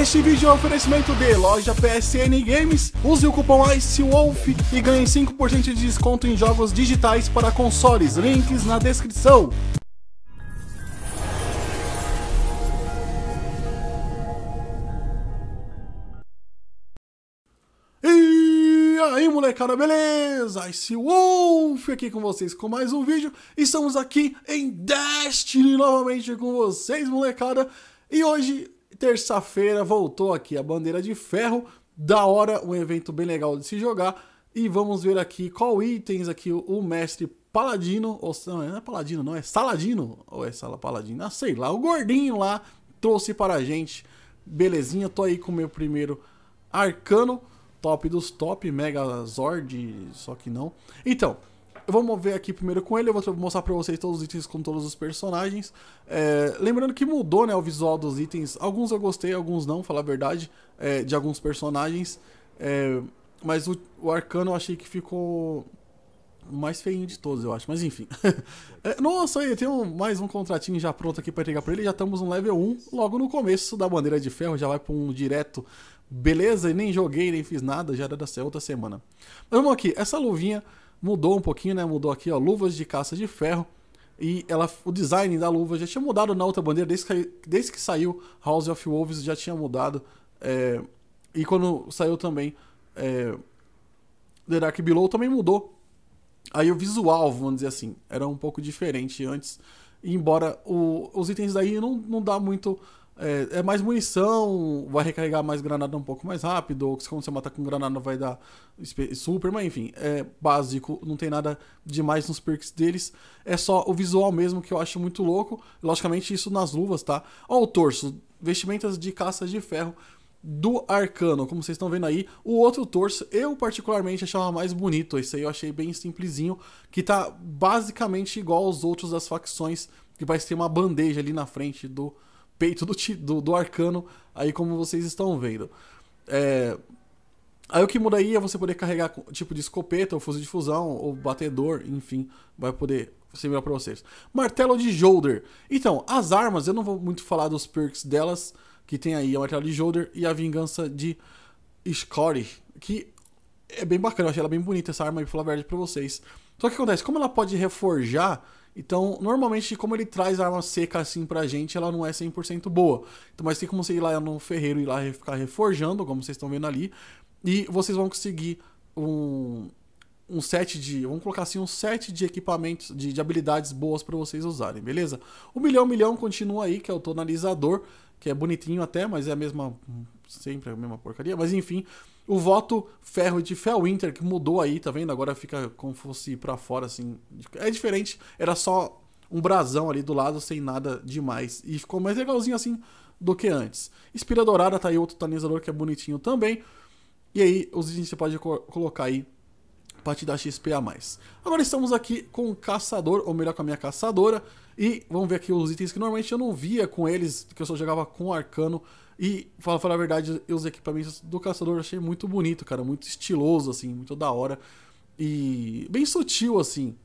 Este vídeo é um oferecimento de loja PSN Games. Use o cupom ICEWOLF e ganhe 5% de desconto em jogos digitais para consoles. Links na descrição. E aí, molecada, beleza? Ice Wolf aqui com vocês com mais um vídeo. Estamos aqui em Destiny novamente com vocês, molecada. E hoje terça-feira voltou aqui a bandeira de ferro. Da hora, um evento bem legal de se jogar. E vamos ver aqui qual itens aqui o mestre Paladino, ou não, não é Paladino, não, é Saladino, ou é Sala Paladino, ah, sei lá, o gordinho lá trouxe para a gente. Belezinha, tô aí com o meu primeiro arcano, top dos top, mega zord só que não. Então, eu vou mover aqui primeiro com ele, eu vou mostrar pra vocês todos os itens com todos os personagens. É, lembrando que mudou né, o visual dos itens. Alguns eu gostei, alguns não, falar a verdade, é, de alguns personagens. É, mas o, o Arcano eu achei que ficou o mais feinho de todos, eu acho. Mas enfim. é, nossa, aí tem um, mais um contratinho já pronto aqui para entregar para ele. Já estamos no level 1, logo no começo da bandeira de ferro. Já vai para um direto. Beleza, e nem joguei, nem fiz nada. Já era da outra semana. Mas vamos aqui. Essa luvinha mudou um pouquinho, né? Mudou aqui, ó, luvas de caça de ferro. E ela, o design da luva já tinha mudado na outra bandeira, desde que, desde que saiu House of Wolves já tinha mudado. É, e quando saiu também é, The Dark Below também mudou. Aí o visual, vamos dizer assim, era um pouco diferente antes. Embora o, os itens daí não, não dá muito é, é, mais munição, vai recarregar mais granada um pouco mais rápido, ou quando você matar com granada vai dar super, mas enfim, é básico, não tem nada demais nos perks deles, é só o visual mesmo que eu acho muito louco, logicamente isso nas luvas, tá? Ó o torso, vestimentas de caça de ferro do Arcano, como vocês estão vendo aí, o outro torso eu particularmente achava mais bonito, esse aí eu achei bem simplesinho, que tá basicamente igual aos outros das facções, que vai ter uma bandeja ali na frente do peito do, do, do arcano, aí como vocês estão vendo. É... Aí o que mudaria é você poder carregar tipo de escopeta, ou fuzil de fusão, ou batedor, enfim, vai poder ser melhor pra vocês. Martelo de Jolder Então, as armas, eu não vou muito falar dos perks delas, que tem aí a é Martelo de Jolder e a Vingança de Scotty, que é bem bacana, eu achei ela bem bonita essa arma aí, pra falar a verdade pra vocês. Só que acontece, como ela pode reforjar, então normalmente como ele traz arma seca assim pra gente, ela não é 100% boa. Então, mas tem como você ir lá no ferreiro e lá ficar reforjando, como vocês estão vendo ali, e vocês vão conseguir um um set de, vamos colocar assim, um set de equipamentos, de, de habilidades boas para vocês usarem, beleza? O milhão, milhão continua aí, que é o tonalizador, que é bonitinho até, mas é a mesma, sempre a mesma porcaria, mas enfim, o voto ferro de Fellwinter, que mudou aí, tá vendo? Agora fica como fosse para fora, assim. É diferente, era só um brasão ali do lado, sem nada demais. E ficou mais legalzinho assim do que antes. Espira Dourada tá aí outro tanizador que é bonitinho também. E aí, os itens você pode co colocar aí para te dar XP a mais. Agora estamos aqui com o caçador, ou melhor, com a minha caçadora. E vamos ver aqui os itens que normalmente eu não via com eles, que eu só jogava com arcano. E, fala falar a verdade, os equipamentos do caçador eu achei muito bonito, cara. Muito estiloso, assim, muito da hora. E bem sutil, assim,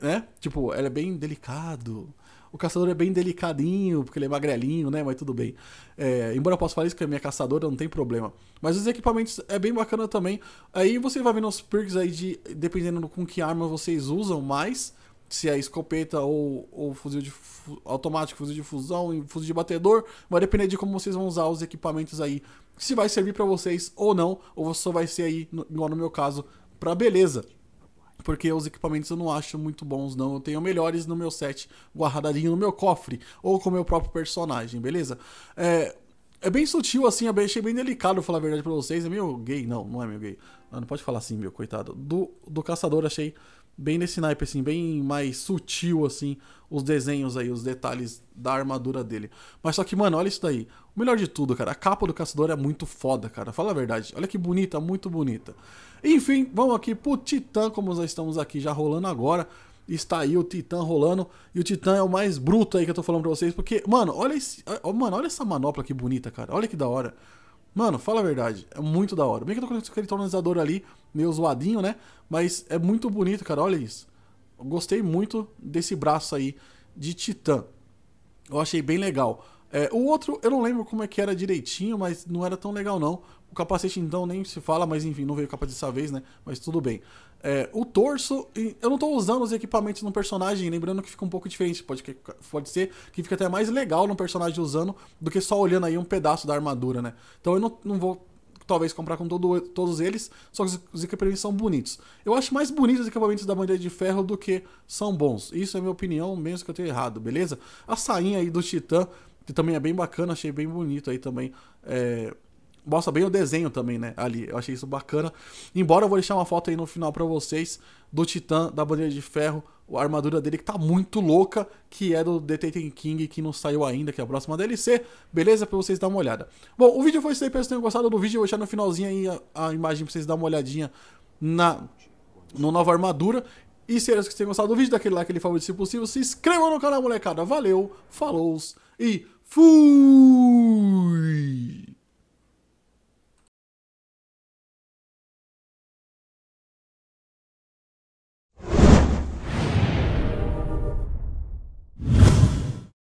né? Tipo, ela é bem delicado. O caçador é bem delicadinho, porque ele é magrelinho, né? Mas tudo bem. É, embora eu possa falar isso, porque a é minha caçadora não tem problema. Mas os equipamentos é bem bacana também. Aí você vai vendo os perks aí de. Dependendo com que arma vocês usam mais. Se é escopeta ou, ou fuzil de fu automático, fuzil de fusão, fuzil de batedor. Vai depender de como vocês vão usar os equipamentos aí. Se vai servir para vocês ou não, ou só vai ser aí, igual no meu caso, pra beleza porque os equipamentos eu não acho muito bons, não. Eu tenho melhores no meu set, guardadinho no meu cofre, ou com o meu próprio personagem, beleza? É, é bem sutil, assim, eu achei bem delicado falar a verdade pra vocês. É meio gay, não, não é meio gay. Ah, não pode falar assim, meu, coitado. Do, do caçador achei bem nesse naipe, assim, bem mais sutil, assim, os desenhos aí, os detalhes da armadura dele. Mas só que, mano, olha isso daí. O melhor de tudo, cara, a capa do caçador é muito foda, cara. Fala a verdade. Olha que bonita, muito bonita. Enfim, vamos aqui pro Titã, como nós estamos aqui já rolando agora. Está aí o Titã rolando. E o Titã é o mais bruto aí que eu tô falando pra vocês. Porque, mano, olha esse. Mano, olha essa manopla que bonita, cara. Olha que da hora. Mano, fala a verdade, é muito da hora. Bem que eu tô com aquele tonalizador ali, meio zoadinho, né? Mas é muito bonito, cara, olha isso. Eu gostei muito desse braço aí de Titã. Eu achei bem legal. É, o outro, eu não lembro como é que era direitinho, mas não era tão legal não. O capacete então nem se fala, mas enfim, não veio capa dessa vez, né? Mas tudo bem. É, o torso, eu não tô usando os equipamentos no personagem, lembrando que fica um pouco diferente. Pode, pode ser que fica até mais legal no personagem usando do que só olhando aí um pedaço da armadura, né? Então eu não, não vou talvez comprar com todo, todos eles, só que os equipamentos são bonitos. Eu acho mais bonitos os equipamentos da bandeira de ferro do que são bons. Isso é minha opinião, mesmo que eu tenha errado, beleza? A sainha aí do Titã que também é bem bacana, achei bem bonito aí também. É, mostra bem o desenho também, né? Ali, eu achei isso bacana. Embora eu vou deixar uma foto aí no final para vocês do Titã da Bandeira de Ferro, a armadura dele que tá muito louca, que é do Detective King, que não saiu ainda, que é a próxima DLC, beleza? Pra vocês dar uma olhada. Bom, o vídeo foi isso aí, pessoal. Se tenham gostado do vídeo, eu vou deixar no finalzinho aí a, a imagem pra vocês dar uma olhadinha na no nova armadura. E se eles que tenham gostado do vídeo, daquele like, aquele favorito se possível, se inscrevam no canal, molecada. Valeu, falou e 飞。